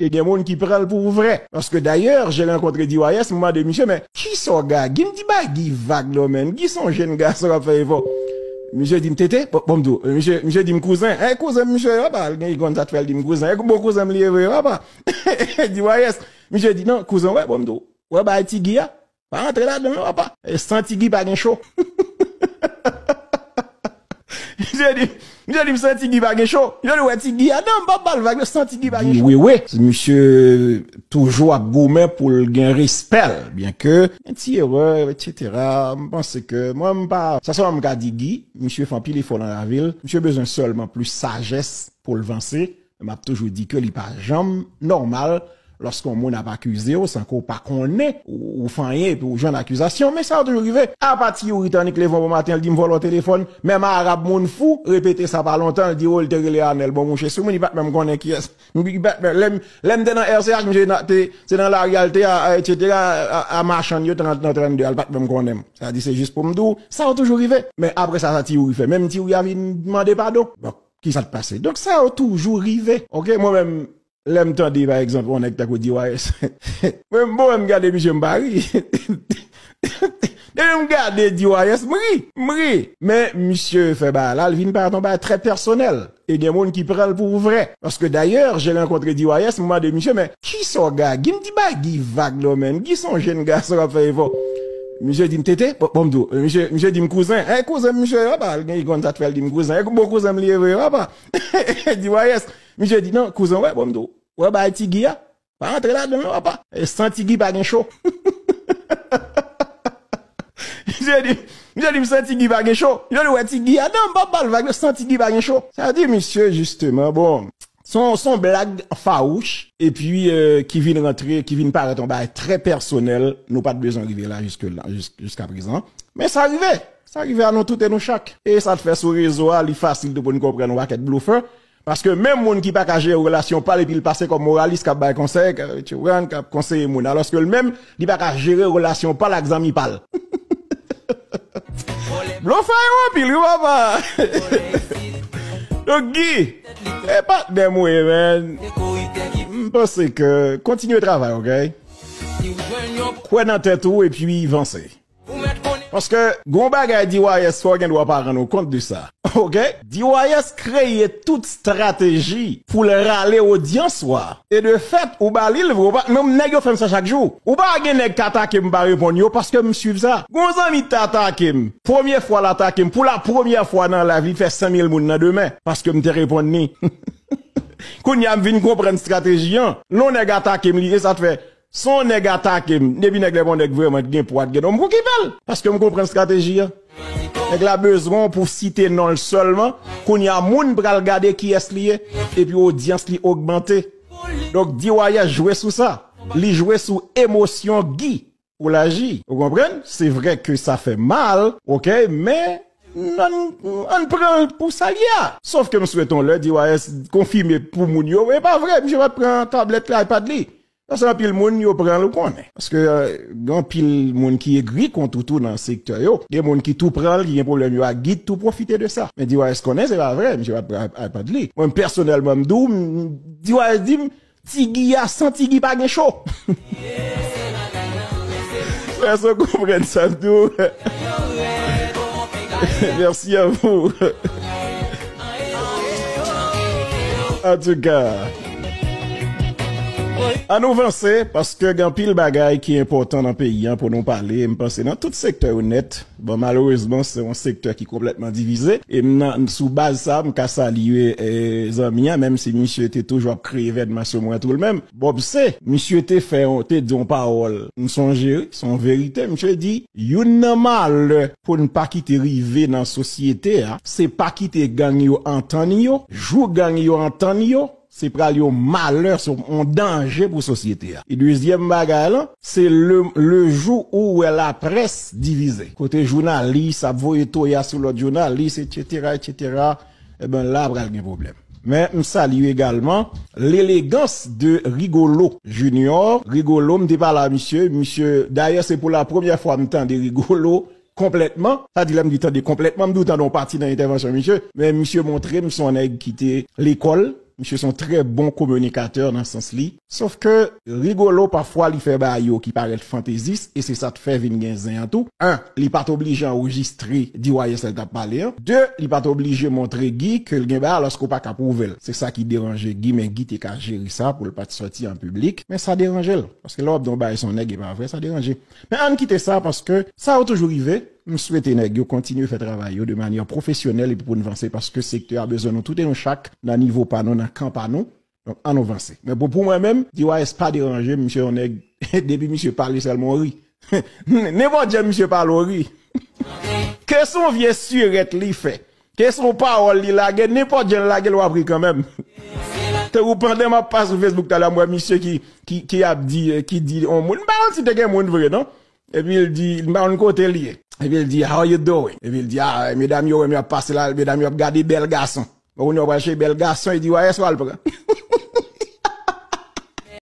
et il y a des gens qui prennent pour vrai. Parce que d'ailleurs, j'ai rencontré DYS, moment de monsieur, mais qui sont gars? Qui me dit pas, bah, qui vague, là, Qui sont jeunes gars, qui va faire Monsieur dit, tété, bon, bon, euh, dit, eh, cousin, ah, bah, cousin, monsieur, il dit, eh, cousin, cousin, ah, bah. Monsieur dit, non, cousin, ouais, bon, ouais, bah, ah. pas rentrer là-dedans, papa. Et sans tigui, pas chaud. dit, il a dit, c'est un tigui chaud. Il a dit, ouais, tigui, ah non, pas balle, bagage, c'est tigui chaud. Oui, oui. Monsieur, toujours à gourmet pour le gain respect, bien que, petit erreur, etc. Je pense que, moi, pas, ça, ça, m'a dit, monsieur, fait pile effort dans la ville. Monsieur, besoin seulement plus sagesse pour le vencer. M'a toujours dit que, il pas jamais normal lorsqu'on moun a accusé ou sans qu'on pas connaît ou, ou fanyé pour joindre accusation mais ça a toujours arrivé à partir les le bon matin il dit me vole au téléphone même arabe moun fou répéter ça pas longtemps il dit oh le bon mon chez il pas même connaît qui est l'aime dans RCH c'est dans la réalité etc à marchand yo 30 32 il pas même connaît ça dit c'est juste pour me ça a toujours arrivé mais après ça ça toujours fait même dit il a demandé pardon bon qui ça te passé donc ça a toujours arrivé OK moi même L'aime t'a dit, par exemple, on est à côté de Mais bon, e je me garde, monsieur Mbari. Je me garde, YS, mri, Mais monsieur Fait là, Alvin par pardon, bah, très personnel. Et des monde qui prend pour vrai. Parce que d'ailleurs, j'ai rencontré DIYS moi, de monsieur, mais qui sont gars? Qui me dit, bah, qui vague, là, Qui sont jeunes garçons à faire fait Monsieur dit m'tété, bon m'dou. Monsieur monsieur dit cousin. Eh cousin monsieur, ah bah, il ça te dit cousin. Eh bon cousin lié vrai, ah bah. Dit ouais yes. Monsieur dit non, cousin ouais bon Ouais bah t'y guia. Ah. Pas rentrer là non ah bah. Sans tigui pas gain chaud. Monsieur dit Monsieur dit sans gui pas gain chaud. Je le ouais t'y guia, ah non, pas bah, pas le vague sans tigui pas gain chaud. Ça dit monsieur justement bon, son, son blague faouche, et puis euh, qui vient rentrer, qui vient paraître en bas très personnel, nous pas de besoin d'arriver là jusque là, jusqu'à présent. Mais ça arrivait, ça arrivait à nous tous et nous chaque. Et ça te fait sur réseau, il est facile de comprendre nous comprendre être Parce que même monde qui pas les relation pas et puis il passait comme moraliste qui a conseil, tu vois, qui conseiller monde alors que le même, il pas qu'à gérer relation pas l'examen parle. Bluffeur, puis lui pas Dok gi, epak eh, demwe men. Mpase ke, kontinu e travay, ok? Kwen nan teto, epi vansi. Parce que, gon bagay DYS fò gen doit pas rendre compte de ça. OK? DYS créer toute stratégie pour le râler audience soir. Et de fait, ou balil, ou pas, même nèg yo fait ça chaque jour. Ou pas gen nèg t'attaque m'ba répondre parce que m'suive ça. Gon zami t'attaque Première fois l'attaque pour la première fois dans la vie, fait 5000 moun dans demain parce que m'te répond ni. Koun yam vin comprendre stratégie, hein. non nèg qu'à me ça te fait son nèg attaque, depuis nèg les bon nèg vraiment gain pour gen. On qui parce que on comprend stratégie. Hein. Nèg la besoin pour citer non seulement qu'on y a moun pour regarder qui est lié et puis audience li augmenter. Donc Diwaya jouer sur ça. il jouer sur émotion Guy ou la Vous comprenez C'est vrai que ça fait mal, OK, mais on, on prend pour ça Sauf que nous souhaitons le confirmer pour moun mais pas vrai, je vais prendre tablette là, de li. Parce que pile monde yo prend le connaît parce que euh, grand pile monde qui est gris contre tout dans secteur Il y a monde qui tout prend, qui a un problème yo a guide tout profiter de ça. Mais dis ouais, est-ce qu'on est c'est pas vrai, Je vais pas de lui. Moi personnellement m'dou dis ouais, dis tigui a sans tigui pas gain chaud. Personne comprend ça tout. Merci à vous. en tout cas à nous avancer, parce que y pile bagaille qui est important dans le pays hein, pour nous parler. Je pense dans tout secteur honnête, bon, malheureusement, c'est un secteur qui est complètement divisé. Et maintenant, sous base ça, je saluer les eh, amis, hein, même si monsieur était toujours créé événement sur moi tout le même. Bob c'est, monsieur était fait, on était dit parole. Nous sommes son vérité, monsieur dit, yon mal pour ne pas quitter rivé dans la société, hein. c'est pas quitter gang yo en temps yo, jou c'est pral un malheur, c'est un danger pour la société. Hein. Et deuxième bagarre, c'est le, le jour où la presse divisée. Côté journaliste, ça a sur l'autre journaliste, etc., etc. Eh ben là, pral un problème. Mais je salue également l'élégance de Rigolo Junior. Rigolo, me pas là, monsieur. Monsieur, d'ailleurs, c'est pour la première fois me de Rigolo complètement. Ça dit là, me temps complètement, me doute dans parti dans l'intervention, monsieur. Mais monsieur montré, monsieur, son quitté l'école monsieur sont très bons communicateurs dans ce sens-là. Sauf que rigolo parfois il fait baillot qui paraît fantaisiste et c'est ça qui fait venir en tout. Un, il pas obligé d'enregistrer dit ouais ça t'a parlé. Deux, il pas obligé montrer Guy que le gain bah lorsqu'on pas prouver. C'est ça qui dérangeait Guy mais Guy t'es qu'à gérer ça pour le pas sortir en public, mais ça dérangeait parce que l'homme dont bah son nègre pas vrai, ça dérangeait. Mais on quitter ça parce que ça a toujours arrivé je souhaite que continuer continuez à faire travail de manière professionnelle et pour nous avancer parce que le secteur a besoin de tout et en chaque, dans niveau panon, dans camp panneau. Donc, en avancer. Mais bon, pour moi-même, dis est-ce pas dérangé, monsieur, on est, depuis monsieur parle seulement N'est N'importe quoi, monsieur parle quest Que son vieux surette li fait? Que son parole li lague? N'importe quel lague l'a pris quand même. Tu ou pendant ma passe sur Facebook, t'as la moi, monsieur qui, qui, qui a dit, qui dit, on moun, bah, on si t'es un moun vrai, non? Et puis il dit, il m'a un côté lié. Et puis il dit, how you doing? Et puis il dit, ah, mesdames, yo, me passé là, mesdames, yo, gardez bel garçon. On y a chez bel garçon, il dit, ouais, est le prend.